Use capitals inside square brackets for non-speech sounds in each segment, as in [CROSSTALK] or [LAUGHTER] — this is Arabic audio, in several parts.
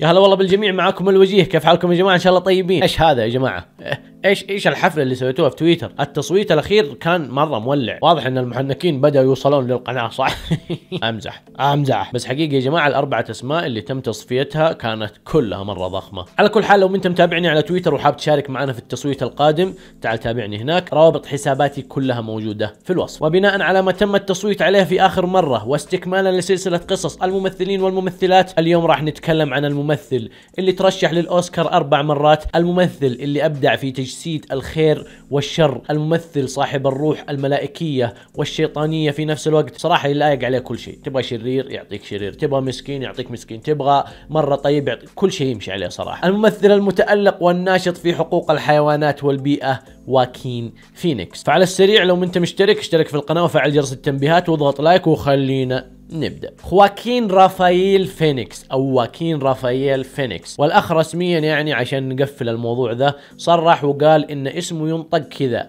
يا هلا والله بالجميع معاكم الوجيه كيف حالكم يا جماعه ان شاء الله طيبين ايش هذا يا جماعه إيه. ايش ايش الحفله اللي سويتوها في تويتر التصويت الاخير كان مره مولع واضح ان المحنكين بداوا يوصلون للقناه صح [LAUGHS] امزح امزح بس حقيقه يا جماعه الاربعه اسماء اللي تم تصفيتها كانت كلها مره ضخمه على كل حال لو انت متابعني على تويتر وحاب تشارك معنا في التصويت القادم تعال تابعني هناك روابط حساباتي كلها موجوده في الوصف وبناء على ما تم التصويت عليه في اخر مره واستكمالا لسلسله قصص الممثلين والممثلات اليوم راح نتكلم عن الممثل اللي ترشح للاوسكار اربع مرات الممثل اللي ابدع في تجسيد تجسيد الخير والشر الممثل صاحب الروح الملائكية والشيطانية في نفس الوقت صراحة يلايق عليه كل شيء تبغى شرير يعطيك شرير تبغى مسكين يعطيك مسكين تبغى مرة طيب يعطيك كل شيء يمشي عليه صراحة الممثل المتألق والناشط في حقوق الحيوانات والبيئة واكين فينيكس فعلى السريع لو انت مشترك اشترك في القناة وفعل جرس التنبيهات واضغط لايك وخلينا نبدا خواكين رافائيل فينيكس او واكين رافائيل فينيكس والاخ رسميا يعني عشان نقفل الموضوع ذا صرح وقال ان اسمه ينطق كذا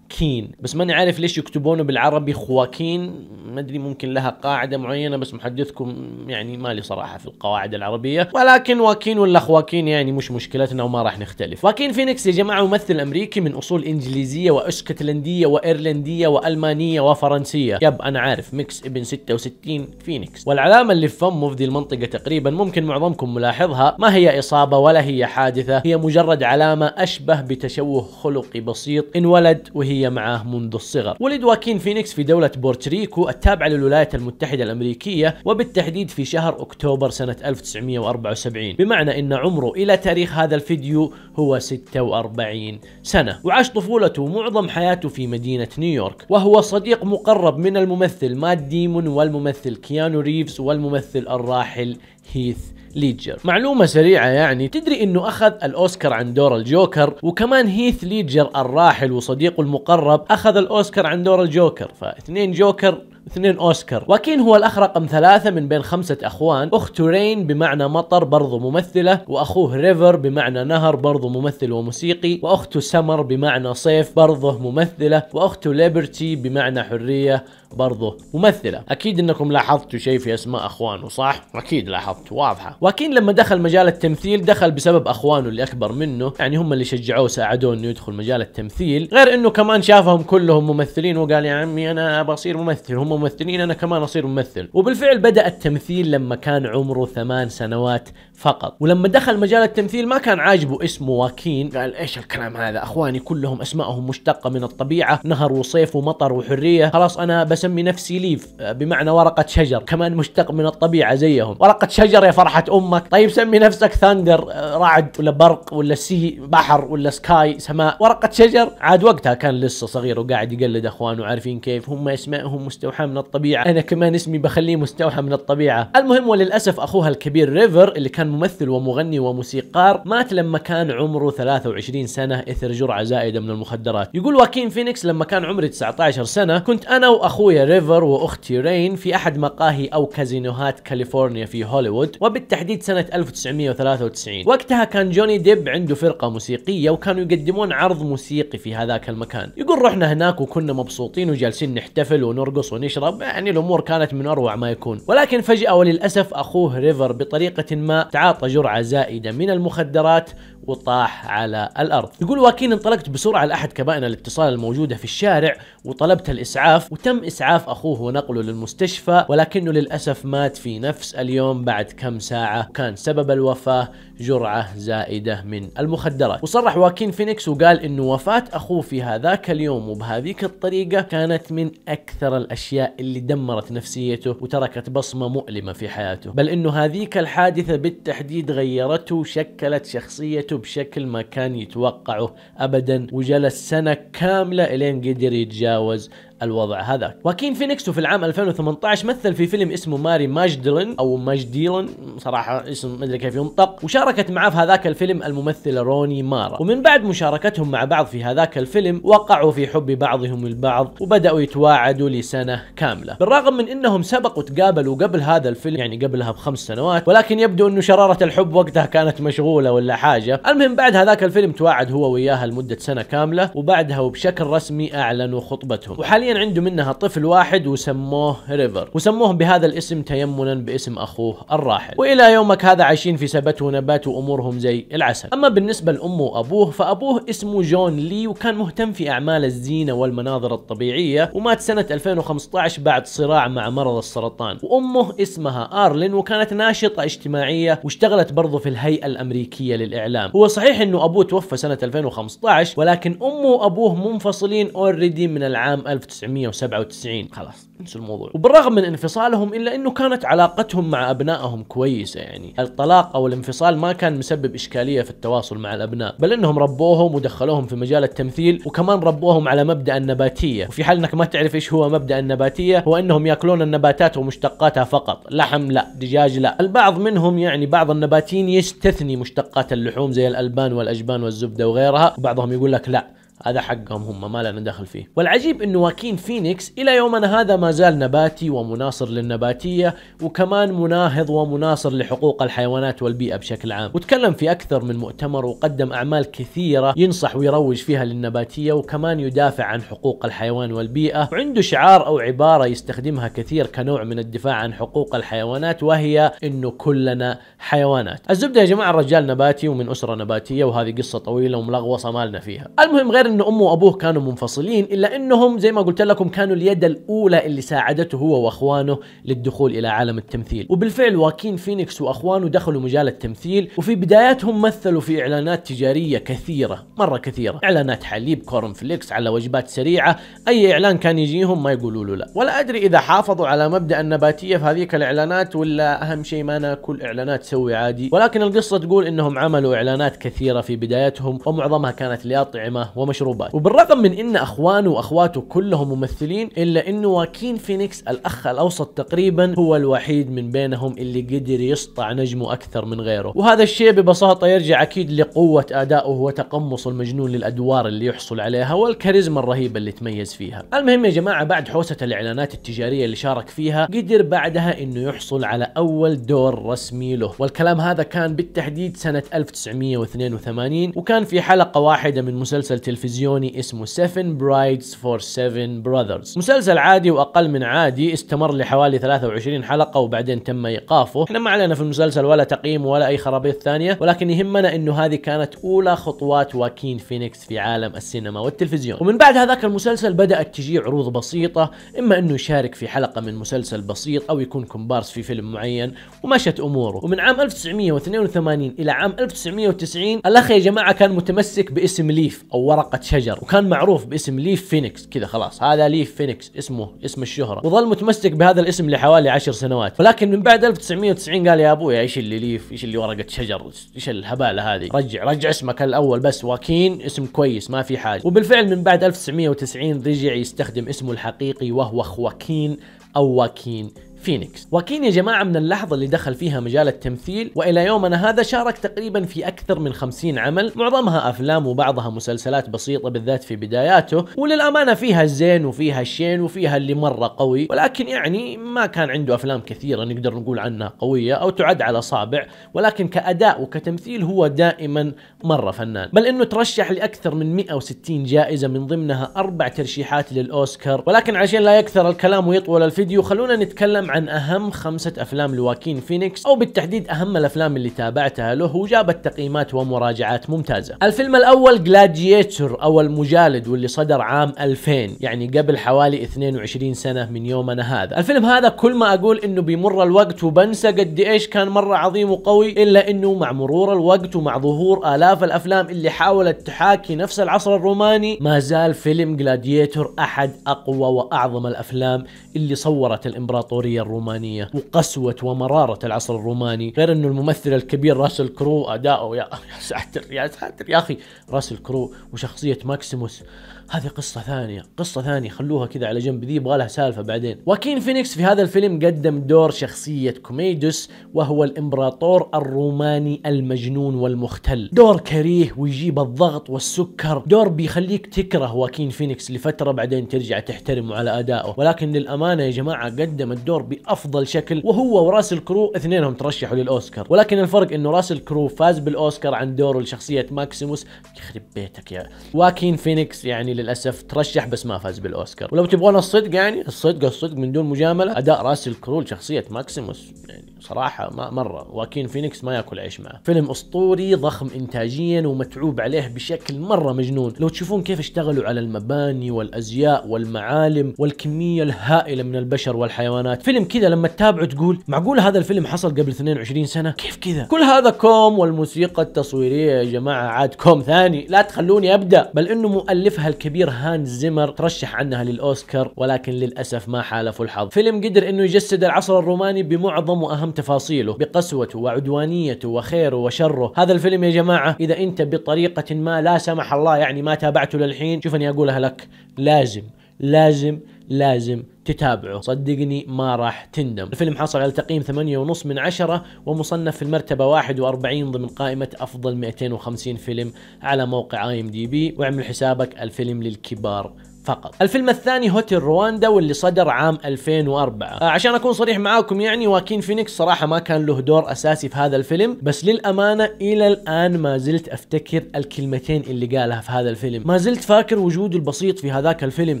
كين بس ماني عارف ليش يكتبونه بالعربي خواكين ما ادري ممكن لها قاعده معينه بس محدثكم يعني مالي صراحه في القواعد العربيه ولكن واكين ولا خواكين يعني مش مشكلتنا وما راح نختلف واكين فينيكس يا جماعه ممثل امريكي من اصول انجليزيه واسكتلنديه وايرلنديه والمانيه وفرنسيه يب انا عارف ميكس ابن 66 فينيكس والعلامه اللي في فمه في المنطقه تقريبا ممكن معظمكم ملاحظها ما هي اصابه ولا هي حادثه هي مجرد علامه اشبه بتشوه خلقي بسيط انولد وهي عملية معه منذ الصغر ولد واكين فينيكس في دولة بورتريكو التابعة للولايات المتحدة الأمريكية وبالتحديد في شهر أكتوبر سنة 1974 بمعنى أن عمره إلى تاريخ هذا الفيديو هو 46 سنة وعاش طفولته ومعظم حياته في مدينة نيويورك وهو صديق مقرب من الممثل مات ديمون والممثل كيانو ريفز والممثل الراحل هيث ليجر معلومة سريعة يعني تدري انه اخذ الاوسكار عن دور الجوكر وكمان هيث ليدجر الراحل وصديقه المقرب اخذ الاوسكار عن دور الجوكر فاثنين جوكر اثنين اوسكار واكين هو الاخ رقم ثلاثة من بين خمسة اخوان اخته رين بمعنى مطر برضو ممثلة واخوه ريفر بمعنى نهر برضو ممثل وموسيقي واخته سمر بمعنى صيف برضه ممثلة واخته ليبرتي بمعنى حرية برضه ممثلة أكيد أنكم لاحظتوا شيء في أسماء أخوانه صح؟ أكيد لاحظتوا واضحة واكين لما دخل مجال التمثيل دخل بسبب أخوانه اللي أكبر منه يعني هم اللي شجعوه ساعدوه أنه يدخل مجال التمثيل غير أنه كمان شافهم كلهم ممثلين وقال يا عمي أنا أبغى ممثل هم ممثلين انا كمان اصير ممثل وبالفعل بدا التمثيل لما كان عمره ثمان سنوات فقط ولما دخل مجال التمثيل ما كان عاجبه اسمه واكين قال ايش الكلام هذا اخواني كلهم اسمائهم مشتقه من الطبيعه نهر وصيف ومطر وحريه خلاص انا بسمي نفسي ليف بمعنى ورقه شجر كمان مشتق من الطبيعه زيهم ورقه شجر يا فرحه امك طيب سمي نفسك ثاندر رعد ولا برق ولا سي بحر ولا سكاي سماء ورقه شجر عاد وقتها كان لسه صغير وقاعد يقلد اخوانه عارفين كيف هم اسمائهم مستوحى من الطبيعه انا كمان اسمي بخليه مستوحى من الطبيعه المهم وللاسف اخوها الكبير ريفر اللي كان ممثل ومغني وموسيقار مات لما كان عمره 23 سنه اثر جرعه زائده من المخدرات يقول واكين فينيكس لما كان عمري 19 سنه كنت انا واخويا ريفر واختي رين في احد مقاهي او كازينوهات كاليفورنيا في هوليوود وبالتحديد سنه 1993 وقتها كان جوني ديب عنده فرقه موسيقيه وكانوا يقدمون عرض موسيقي في هذاك المكان يقول رحنا هناك وكنا مبسوطين وجالسين نحتفل ونرقص ونشتغل يشرب يعني الامور كانت من اروع ما يكون ولكن فجاه وللاسف اخوه ريفر بطريقه ما تعاطى جرعه زائده من المخدرات وطاح على الأرض يقول واكين انطلقت بسرعة لأحد كبائن الاتصال الموجودة في الشارع وطلبت الإسعاف وتم إسعاف أخوه ونقله للمستشفى ولكنه للأسف مات في نفس اليوم بعد كم ساعة وكان سبب الوفاة جرعة زائدة من المخدرات وصرح واكين فينيكس وقال أنه وفاة أخوه في هذاك اليوم وبهذيك الطريقة كانت من أكثر الأشياء اللي دمرت نفسيته وتركت بصمة مؤلمة في حياته بل أنه هذيك الحادثة بالتحديد غيرته وشكلت شخصيته بشكل ما كان يتوقعه ابدا وجلس سنه كامله الين قدر يتجاوز الوضع هذاك واكين فينيكس في العام 2018 مثل في فيلم اسمه ماري ماجدلن او ماجديلن صراحه اسم ما ادري كيف ينطق وشاركت معاه في هذاك الفيلم الممثله روني مارا ومن بعد مشاركتهم مع بعض في هذاك الفيلم وقعوا في حب بعضهم البعض وبداوا يتواعدوا لسنه كامله بالرغم من انهم سبقوا تقابلوا قبل هذا الفيلم يعني قبلها بخمس سنوات ولكن يبدو انه شراره الحب وقتها كانت مشغوله ولا حاجه المهم بعد هذاك الفيلم تواعد هو وياها لمده سنه كامله وبعدها وبشكل رسمي اعلنوا خطبتهم وحاليا حاليا عنده منها طفل واحد وسموه ريفر وسموهم بهذا الاسم تيمنا باسم اخوه الراحل والى يومك هذا عايشين في سبت ونبات وامورهم زي العسل اما بالنسبه لامه وابوه فابوه اسمه جون لي وكان مهتم في اعمال الزينه والمناظر الطبيعيه ومات سنه 2015 بعد صراع مع مرض السرطان وامه اسمها ارلين وكانت ناشطه اجتماعيه واشتغلت برضه في الهيئه الامريكيه للاعلام هو صحيح انه ابوه توفى سنه 2015 ولكن امه وابوه منفصلين اوريدي من العام 1900 1997 خلاص انسوا الموضوع وبالرغم من انفصالهم الا انه كانت علاقتهم مع ابنائهم كويسه يعني الطلاق او الانفصال ما كان مسبب اشكاليه في التواصل مع الابناء بل انهم ربوهم ودخلوهم في مجال التمثيل وكمان ربوهم على مبدا النباتيه وفي حال انك ما تعرف ايش هو مبدا النباتيه هو انهم ياكلون النباتات ومشتقاتها فقط لحم لا دجاج لا البعض منهم يعني بعض النباتيين يستثني مشتقات اللحوم زي الالبان والاجبان والزبده وغيرها وبعضهم يقول لك لا هذا حقهم هم ما لنا دخل فيه والعجيب انه واكين فينيكس الى يومنا هذا ما زال نباتي ومناصر للنباتيه وكمان مناهض ومناصر لحقوق الحيوانات والبيئه بشكل عام وتكلم في اكثر من مؤتمر وقدم اعمال كثيره ينصح ويروج فيها للنباتيه وكمان يدافع عن حقوق الحيوان والبيئه وعنده شعار او عباره يستخدمها كثير كنوع من الدفاع عن حقوق الحيوانات وهي انه كلنا حيوانات الزبده يا جماعه الرجال نباتي ومن اسره نباتيه وهذه قصه طويله وملغوصه مالنا فيها المهم غير انه امه وابوه كانوا منفصلين الا انهم زي ما قلت لكم كانوا اليد الاولى اللي ساعدته هو واخوانه للدخول الى عالم التمثيل وبالفعل واكين فينيكس واخوانه دخلوا مجال التمثيل وفي بداياتهم مثلوا في اعلانات تجاريه كثيره مره كثيره اعلانات حليب كورن فليكس على وجبات سريعه اي اعلان كان يجيهم ما يقولوا له لا ولا ادري اذا حافظوا على مبدا النباتيه في هذيك الاعلانات ولا اهم شيء ما ناكل اعلانات سوي عادي ولكن القصه تقول انهم عملوا اعلانات كثيره في بداياتهم ومعظمها كانت لأطعمة ومش المشروبات وبالرغم من ان اخوانه واخواته كلهم ممثلين الا انه واكين فينيكس الاخ الاوسط تقريبا هو الوحيد من بينهم اللي قدر يسطع نجمه اكثر من غيره وهذا الشيء ببساطه يرجع اكيد لقوه ادائه وتقمص المجنون للادوار اللي يحصل عليها والكاريزما الرهيبه اللي تميز فيها المهم يا جماعه بعد حوسه الاعلانات التجاريه اللي شارك فيها قدر بعدها انه يحصل على اول دور رسمي له والكلام هذا كان بالتحديد سنه 1982 وكان في حلقه واحده من مسلسل تلفزيون تلفزيوني اسمه 7 برايدز فور 7 براذرز مسلسل عادي واقل من عادي استمر لحوالي 23 حلقه وبعدين تم ايقافه احنا ما علينا في المسلسل ولا تقييم ولا اي خرابيط ثانيه ولكن يهمنا انه هذه كانت اولى خطوات واكين فينيكس في عالم السينما والتلفزيون ومن بعد هذاك المسلسل بدات تجي عروض بسيطه اما انه يشارك في حلقه من مسلسل بسيط او يكون كومبارس في فيلم معين ومشت اموره ومن عام 1982 الى عام 1990 الاخ يا جماعه كان متمسك باسم ليف او ورق ورقة شجر وكان معروف باسم ليف فينيكس كذا خلاص هذا ليف فينيكس اسمه اسم الشهرة وظل متمسك بهذا الاسم لحوالي عشر سنوات ولكن من بعد 1990 قال يا ابويا ايش اللي ليف ايش اللي ورقة شجر ايش الهبالة هذه رجع رجع اسمك الاول بس واكين اسم كويس ما في حاجة وبالفعل من بعد 1990 رجع يستخدم اسمه الحقيقي وهو خواكين او واكين فينيكس واكين يا جماعة من اللحظة اللي دخل فيها مجال التمثيل وإلى يومنا هذا شارك تقريبا في أكثر من 50 عمل معظمها أفلام وبعضها مسلسلات بسيطة بالذات في بداياته وللأمانة فيها الزين وفيها الشين وفيها اللي مرة قوي ولكن يعني ما كان عنده أفلام كثيرة نقدر نقول عنها قوية أو تعد على صابع ولكن كأداء وكتمثيل هو دائما مرة فنان بل أنه ترشح لأكثر من 160 جائزة من ضمنها أربع ترشيحات للأوسكار ولكن عشان لا يكثر الكلام ويطول الفيديو خلونا نتكلم عن أهم خمسة أفلام لواكين فينيكس أو بالتحديد أهم الأفلام اللي تابعتها له وجابت تقييمات ومراجعات ممتازة الفيلم الأول جلاديتر أو المجالد واللي صدر عام 2000 يعني قبل حوالي 22 سنة من يومنا هذا الفيلم هذا كل ما أقول أنه بيمر الوقت وبنسى قد إيش كان مرة عظيم وقوي إلا أنه مع مرور الوقت ومع ظهور آلاف الأفلام اللي حاولت تحاكي نفس العصر الروماني ما زال فيلم جلاديتر أحد أقوى وأعظم الأفلام اللي صورت الإمبراطورية الرومانية وقسوة ومرارة العصر الروماني غير انه الممثل الكبير راسل كرو اداؤه يا, يا ساتر يا ساتر يا اخي راسل كرو وشخصية ماكسيموس هذه قصة ثانية قصة ثانية خلوها كذا على جنب ذي يبغى لها سالفة بعدين واكين فينيكس في هذا الفيلم قدم دور شخصية كوميدوس وهو الامبراطور الروماني المجنون والمختل دور كريه ويجيب الضغط والسكر دور بيخليك تكره واكين فينيكس لفترة بعدين ترجع تحترمه على أدائه ولكن للأمانة يا جماعة قدم الدور بأفضل شكل وهو وراس الكرو اثنينهم ترشحوا للأوسكار ولكن الفرق انه راس الكرو فاز بالأوسكار عن دوره لشخصية ماكسيموس يخرب بيتك يا واكين فينيكس يعني للاسف ترشح بس ما فاز بالاوسكار ولو تبغون الصدق يعني الصدق الصدق من دون مجامله اداء راسل كرول شخصيه ماكسيموس يعني صراحة ما مرة واكين فينيكس ما ياكل عيش معه فيلم أسطوري ضخم إنتاجيا ومتعوب عليه بشكل مرة مجنون لو تشوفون كيف اشتغلوا على المباني والأزياء والمعالم والكمية الهائلة من البشر والحيوانات فيلم كذا لما تتابعه تقول معقول هذا الفيلم حصل قبل 22 سنة كيف كذا كل هذا كوم والموسيقى التصويرية يا جماعة عاد كوم ثاني لا تخلوني أبدأ بل أنه مؤلفها الكبير هان زيمر ترشح عنها للأوسكار ولكن للأسف ما حالفوا الحظ فيلم قدر أنه يجسد العصر الروماني بمعظم وأهم وأهم تفاصيله بقسوته وعدوانيته وخيره وشره هذا الفيلم يا جماعة إذا أنت بطريقة ما لا سمح الله يعني ما تابعته للحين شوف أني أقولها لك لازم لازم لازم تتابعه صدقني ما راح تندم الفيلم حصل على تقييم 8.5 من عشرة ومصنف في المرتبة 41 ضمن قائمة أفضل 250 فيلم على موقع اي ام دي بي واعمل حسابك الفيلم للكبار فقط الفيلم الثاني هوتيل رواندا واللي صدر عام 2004 آه، عشان اكون صريح معاكم يعني واكين فينيكس صراحه ما كان له دور اساسي في هذا الفيلم بس للامانه الى الان ما زلت افتكر الكلمتين اللي قالها في هذا الفيلم ما زلت فاكر وجوده البسيط في هذاك الفيلم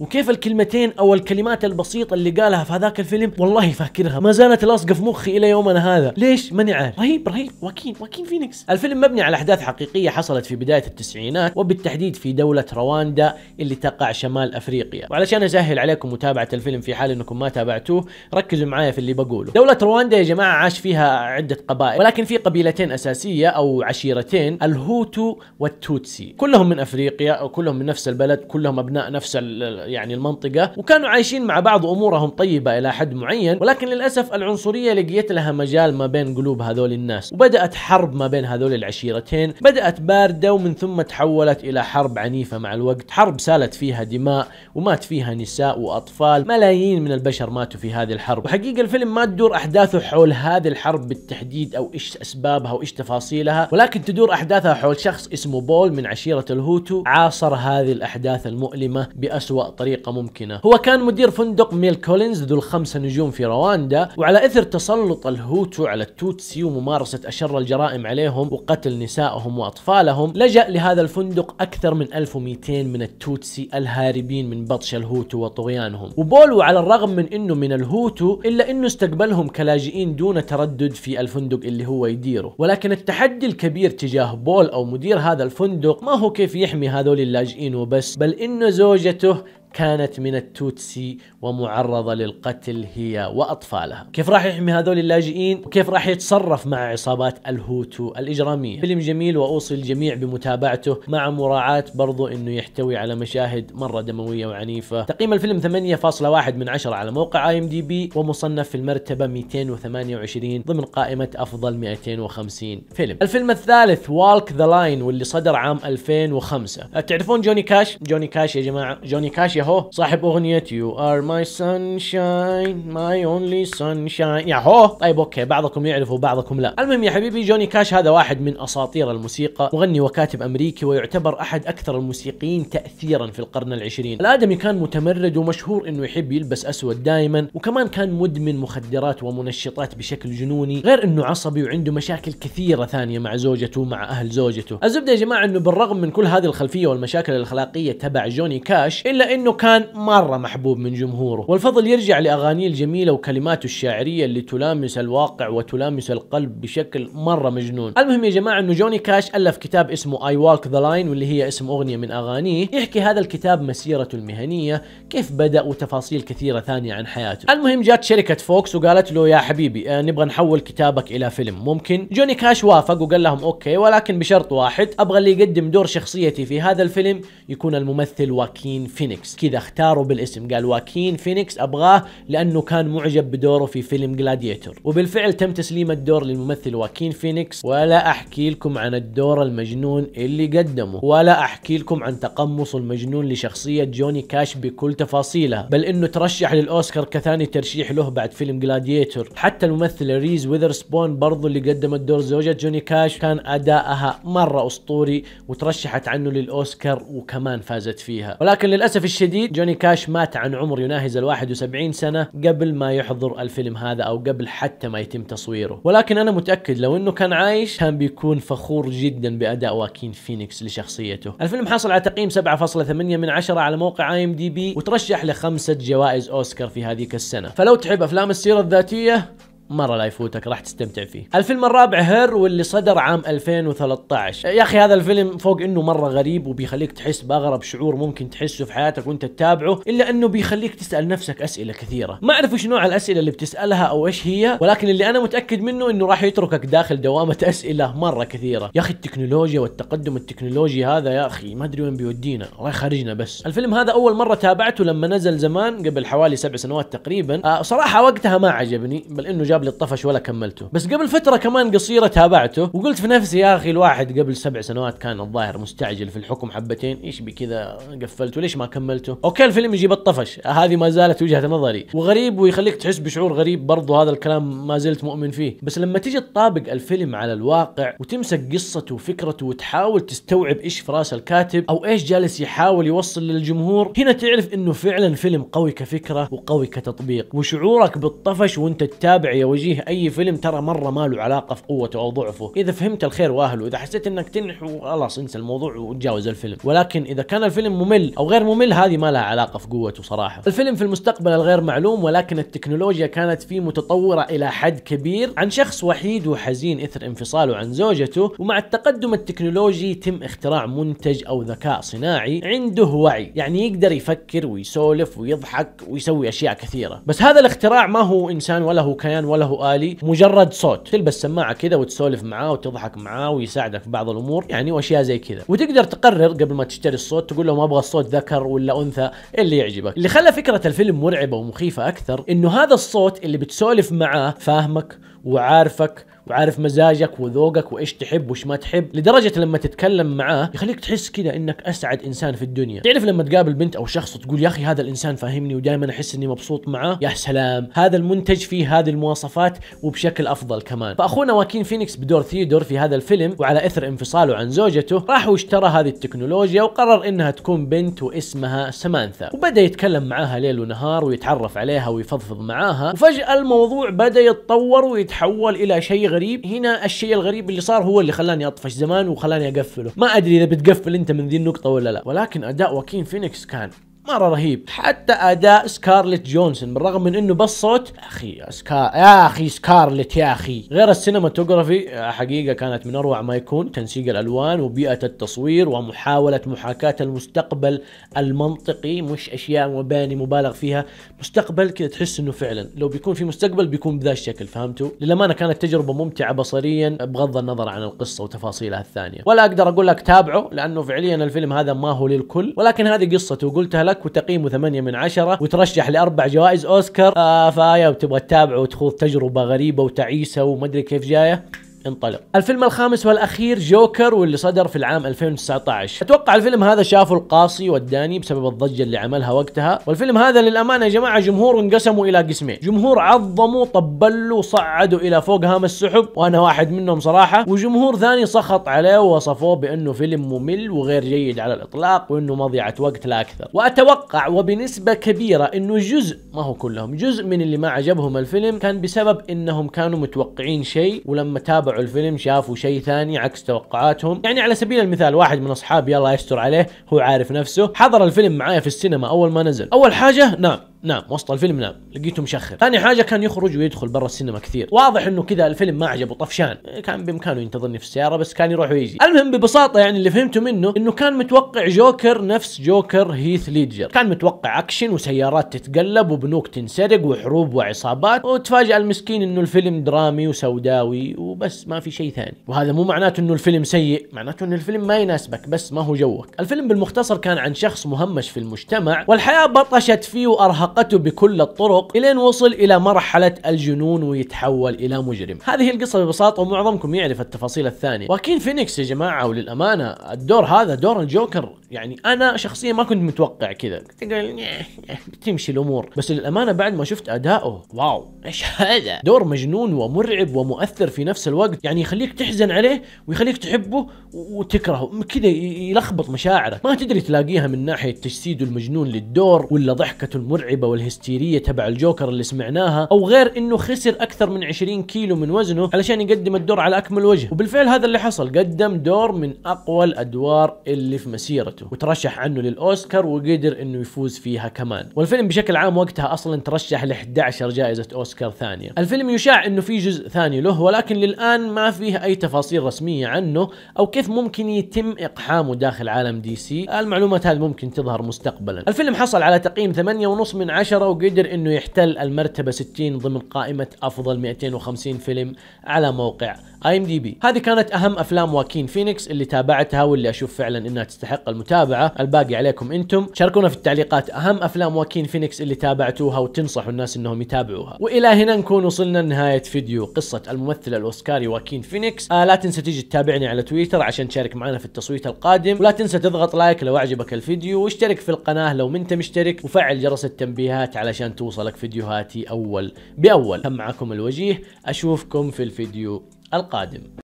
وكيف الكلمتين او الكلمات البسيطه اللي قالها في هذاك الفيلم والله فاكرها ما زالت لاصقه في مخي الى يومنا هذا ليش ماني عارف رهيب رهيب واكين واكين فينيكس الفيلم مبني على احداث حقيقيه حصلت في بدايه التسعينات وبالتحديد في دوله رواندا اللي تقع شمال افريقيا وعلشان اسهل عليكم متابعه الفيلم في حال انكم ما تابعتوه ركزوا معايا في اللي بقوله دوله رواندا يا جماعه عاش فيها عده قبائل ولكن في قبيلتين اساسيه او عشيرتين الهوتو والتوتسي كلهم من افريقيا او كلهم من نفس البلد كلهم ابناء نفس يعني المنطقه وكانوا عايشين مع بعض امورهم طيبه الى حد معين ولكن للاسف العنصريه لقيت لها مجال ما بين قلوب هذول الناس وبدات حرب ما بين هذول العشيرتين بدات بارده ومن ثم تحولت الى حرب عنيفه مع الوقت حرب سالت فيها دماء ومات فيها نساء واطفال ملايين من البشر ماتوا في هذه الحرب وحقيقه الفيلم ما تدور احداثه حول هذه الحرب بالتحديد او ايش اسبابها وايش تفاصيلها ولكن تدور احداثها حول شخص اسمه بول من عشيره الهوتو عاصر هذه الاحداث المؤلمه باسوا طريقه ممكنه هو كان مدير فندق ميل كولينز ذو الخمسه نجوم في رواندا وعلى اثر تسلط الهوتو على التوتسي وممارسه اشر الجرائم عليهم وقتل نسائهم واطفالهم لجأ لهذا الفندق اكثر من 1200 من التوتسي الهاربين قريبين من بطش الهوتو وطغيانهم وبولو على الرغم من انه من الهوتو الا انه استقبلهم كلاجئين دون تردد في الفندق اللي هو يديره ولكن التحدي الكبير تجاه بول او مدير هذا الفندق ما هو كيف يحمي هذول اللاجئين وبس بل انه زوجته كانت من التوتسي ومعرضة للقتل هي وأطفالها كيف راح يحمي هذول اللاجئين وكيف راح يتصرف مع عصابات الهوتو الإجرامية فيلم جميل وأوصي الجميع بمتابعته مع مراعاة برضو أنه يحتوي على مشاهد مرة دموية وعنيفة تقييم الفيلم 8.1 من 10 على موقع اي ام دي بي ومصنف في المرتبة 228 ضمن قائمة أفضل 250 فيلم الفيلم الثالث والك ذا لاين واللي صدر عام 2005 أه، تعرفون جوني كاش جوني كاش يا جماعة جوني كاش يا ياهو صاحب اغنية يو ار ماي سانشاين ماي اونلي سانشاين ياهو طيب اوكي بعضكم يعرف بعضكم لا المهم يا حبيبي جوني كاش هذا واحد من اساطير الموسيقى مغني وكاتب امريكي ويعتبر احد اكثر الموسيقيين تاثيرا في القرن العشرين الادمي كان متمرد ومشهور انه يحب يلبس اسود دائما وكمان كان مدمن مخدرات ومنشطات بشكل جنوني غير انه عصبي وعنده مشاكل كثيره ثانيه مع زوجته ومع اهل زوجته الزبده يا جماعه انه بالرغم من كل هذه الخلفيه والمشاكل الاخلاقيه تبع جوني كاش الا انه لأنه كان مرة محبوب من جمهوره والفضل يرجع لأغانيه الجميلة وكلماته الشاعرية اللي تلامس الواقع وتلامس القلب بشكل مرة مجنون المهم يا جماعة أنه جوني كاش ألف كتاب اسمه اي ووك ذا لاين واللي هي اسم أغنية من أغانيه يحكي هذا الكتاب مسيرته المهنية كيف بدأ وتفاصيل كثيرة ثانية عن حياته المهم جات شركة فوكس وقالت له يا حبيبي آه نبغى نحول كتابك إلى فيلم ممكن جوني كاش وافق وقال لهم أوكي ولكن بشرط واحد أبغى اللي يقدم دور شخصيتي في هذا الفيلم يكون الممثل واكين فينيكس كذا اختاروا بالاسم قال واكين فينيكس أبغاه لأنه كان معجب بدوره في فيلم جلاديتور وبالفعل تم تسليم الدور للممثل واكين فينيكس ولا أحكي لكم عن الدور المجنون اللي قدمه ولا أحكي لكم عن تقمص المجنون لشخصية جوني كاش بكل تفاصيلها بل أنه ترشح للأوسكار كثاني ترشيح له بعد فيلم جلاديتور حتى الممثلة ريز ويذرسبون برضو اللي قدمت دور زوجة جوني كاش كان ادائها مرة أسطوري وترشحت عنه للأوسكار وكمان فازت فيها ولكن للأسف الشديد الشديد جوني كاش مات عن عمر يناهز ال 71 سنة قبل ما يحضر الفيلم هذا أو قبل حتى ما يتم تصويره ولكن أنا متأكد لو أنه كان عايش كان بيكون فخور جدا بأداء واكين فينيكس لشخصيته الفيلم حصل على تقييم 7.8 من 10 على موقع اي ام دي بي وترشح لخمسة جوائز أوسكار في هذيك السنة فلو تحب أفلام السيرة الذاتية مره لا يفوتك راح تستمتع فيه. الفيلم الرابع هير واللي صدر عام 2013 يا اخي هذا الفيلم فوق انه مره غريب وبيخليك تحس باغرب شعور ممكن تحسه في حياتك وانت تتابعه الا انه بيخليك تسال نفسك اسئله كثيره ما اعرف ايش نوع الاسئله اللي بتسالها او ايش هي ولكن اللي انا متاكد منه انه راح يتركك داخل دوامه [LAUGHS] اسئله مره كثيره يا اخي التكنولوجيا والتقدم التكنولوجي هذا يا اخي ما ادري وين بيودينا الله يخرجنا بس الفيلم هذا اول مره تابعته لما نزل زمان قبل حوالي سبع سنوات تقريبا آه، صراحه وقتها ما عجبني بل انه جاب قبل الطفش ولا كملته بس قبل فترة كمان قصيرة تابعته وقلت في نفسي يا أخي الواحد قبل سبع سنوات كان الظاهر مستعجل في الحكم حبتين إيش بكذا قفلته ليش ما كملته أوكي الفيلم يجيب الطفش هذه ما زالت وجهة نظري وغريب ويخليك تحس بشعور غريب برضو هذا الكلام ما زلت مؤمن فيه بس لما تيجي تطابق الفيلم على الواقع وتمسك قصته وفكرته وتحاول تستوعب إيش في راس الكاتب أو إيش جالس يحاول يوصل للجمهور هنا تعرف إنه فعلا فيلم قوي كفكرة وقوي كتطبيق وشعورك بالطفش وانت تتابع وجيه اي فيلم ترى مره ما له علاقه في قوته او ضعفه اذا فهمت الخير واهله اذا حسيت انك تنح خلاص انسى الموضوع وتجاوز الفيلم ولكن اذا كان الفيلم ممل او غير ممل هذه ما لها علاقه في قوته صراحه الفيلم في المستقبل الغير معلوم ولكن التكنولوجيا كانت فيه متطوره الى حد كبير عن شخص وحيد وحزين اثر انفصاله عن زوجته ومع التقدم التكنولوجي تم اختراع منتج او ذكاء صناعي عنده وعي يعني يقدر يفكر ويسولف ويضحك ويسوي اشياء كثيره بس هذا الاختراع ما هو انسان ولا هو كيان ولا له آلي مجرد صوت تلبس سماعة كذا وتسولف معاه وتضحك معاه ويساعدك في بعض الأمور يعني وأشياء زي كذا وتقدر تقرر قبل ما تشتري الصوت تقول لهم أبغى الصوت ذكر ولا أنثى اللي يعجبك اللي خلى فكرة الفيلم مرعبة ومخيفة أكثر إنه هذا الصوت اللي بتسولف معاه فاهمك وعارفك وعارف مزاجك وذوقك وايش تحب وايش ما تحب لدرجه لما تتكلم معاه يخليك تحس كذا انك اسعد انسان في الدنيا تعرف لما تقابل بنت او شخص وتقول يا اخي هذا الانسان فاهمني ودائما احس اني مبسوط معاه يا سلام هذا المنتج فيه هذه المواصفات وبشكل افضل كمان فاخونا واكين فينيكس بدور ثيودور في هذا الفيلم وعلى اثر انفصاله عن زوجته راح واشترى هذه التكنولوجيا وقرر انها تكون بنت واسمها سمانثا وبدا يتكلم معاها ليل ونهار ويتعرف عليها ويفضفض معاها وفجاه الموضوع بدا يتطور ويتحول الى شيء غير الغريب هنا الشيء الغريب اللي صار هو اللي خلاني اطفش زمان وخلاني اقفله ما ادري اذا بتقفل انت من ذي النقطه ولا لا ولكن اداء واكين فينيكس كان مره رهيب حتى اداء سكارلت جونسون بالرغم من انه بس صوت اخي سكار يا اخي سكارلت يا اخي غير السينماتوجرافي حقيقه كانت من اروع ما يكون تنسيق الالوان وبيئه التصوير ومحاوله محاكاه المستقبل المنطقي مش اشياء مباني مبالغ فيها مستقبل كذا تحس انه فعلا لو بيكون في مستقبل بيكون بذا الشكل فهمتوا للامانه كانت تجربه ممتعه بصريا بغض النظر عن القصه وتفاصيلها الثانيه ولا اقدر اقول لك تابعه لانه فعليا الفيلم هذا ما هو للكل ولكن هذه قصته وقلتها لك لك وتقييمه 8 من 10 وترشح لاربع جوائز اوسكار آه فيا تبغى تتابعه وتخوض تجربه غريبه وتعيسه وما ادري كيف جايه انطلق الفيلم الخامس والاخير جوكر واللي صدر في العام 2019 اتوقع الفيلم هذا شافه القاصي والداني بسبب الضجه اللي عملها وقتها والفيلم هذا للامانه يا جماعه جمهور انقسموا الى قسمين جمهور عظموا طبلوا صعدوا الى فوق هام السحب وانا واحد منهم صراحه وجمهور ثاني سخط عليه ووصفوه بانه فيلم ممل وغير جيد على الاطلاق وانه مضيعه وقت لا اكثر واتوقع وبنسبه كبيره انه جزء ما هو كلهم جزء من اللي ما عجبهم الفيلم كان بسبب انهم كانوا متوقعين شيء ولما تابعوا تابعوا الفيلم شافوا شيء ثاني عكس توقعاتهم يعني على سبيل المثال واحد من اصحابي الله يستر عليه هو عارف نفسه حضر الفيلم معايا في السينما اول ما نزل اول حاجه نعم نام وسط الفيلم نام لقيته مشخر ثاني حاجه كان يخرج ويدخل برا السينما كثير واضح انه كذا الفيلم ما عجبه طفشان كان بامكانه ينتظرني في السياره بس كان يروح ويجي المهم ببساطه يعني اللي فهمته منه انه كان متوقع جوكر نفس جوكر هيث ليدجر كان متوقع اكشن وسيارات تتقلب وبنوك تنسرق وحروب وعصابات وتفاجئ المسكين انه الفيلم درامي وسوداوي وبس ما في شيء ثاني وهذا مو معناته انه الفيلم سيء معناته انه الفيلم ما يناسبك بس ما هو جوك الفيلم بالمختصر كان عن شخص مهمش في المجتمع والحياه بطشت فيه وارهق عاقته بكل الطرق الين وصل الى مرحله الجنون ويتحول الى مجرم هذه القصه ببساطه ومعظمكم يعرف التفاصيل الثانيه واكين فينيكس يا جماعه وللامانه الدور هذا دور الجوكر يعني انا شخصيا ما كنت متوقع كذا كنت نعم، نعم، بتمشي الامور بس للامانه بعد ما شفت اداؤه واو ايش هذا دور مجنون ومرعب ومؤثر في نفس الوقت يعني يخليك تحزن عليه ويخليك تحبه وتكرهه كذا يلخبط مشاعرك ما تدري تلاقيها من ناحيه تجسيده المجنون للدور ولا ضحكته المرعبه المضطربه والهستيريه تبع الجوكر اللي سمعناها او غير انه خسر اكثر من 20 كيلو من وزنه علشان يقدم الدور على اكمل وجه وبالفعل هذا اللي حصل قدم دور من اقوى الادوار اللي في مسيرته وترشح عنه للاوسكار وقدر انه يفوز فيها كمان والفيلم بشكل عام وقتها اصلا ترشح ل 11 جائزه اوسكار ثانيه الفيلم يشاع انه في جزء ثاني له ولكن للان ما فيه اي تفاصيل رسميه عنه او كيف ممكن يتم اقحامه داخل عالم دي سي المعلومات هذه ممكن تظهر مستقبلا الفيلم حصل على تقييم 8.5 من من عشرة وقدر انه يحتل المرتبة 60 ضمن قائمة افضل 250 فيلم على موقع اي ام دي بي هذه كانت اهم افلام واكين فينيكس اللي تابعتها واللي اشوف فعلا انها تستحق المتابعة الباقي عليكم انتم شاركونا في التعليقات اهم افلام واكين فينيكس اللي تابعتوها وتنصحوا الناس انهم يتابعوها والى هنا نكون وصلنا لنهاية فيديو قصة الممثل الاوسكاري واكين فينيكس آه لا تنسى تيجي تتابعني على تويتر عشان تشارك معنا في التصويت القادم ولا تنسى تضغط لايك لو عجبك الفيديو واشترك في القناة لو منت انت مشترك وفعل جرس التنبيه تنبيهات علشان توصلك فيديوهاتي أول بأول معكم الوجيه أشوفكم في الفيديو القادم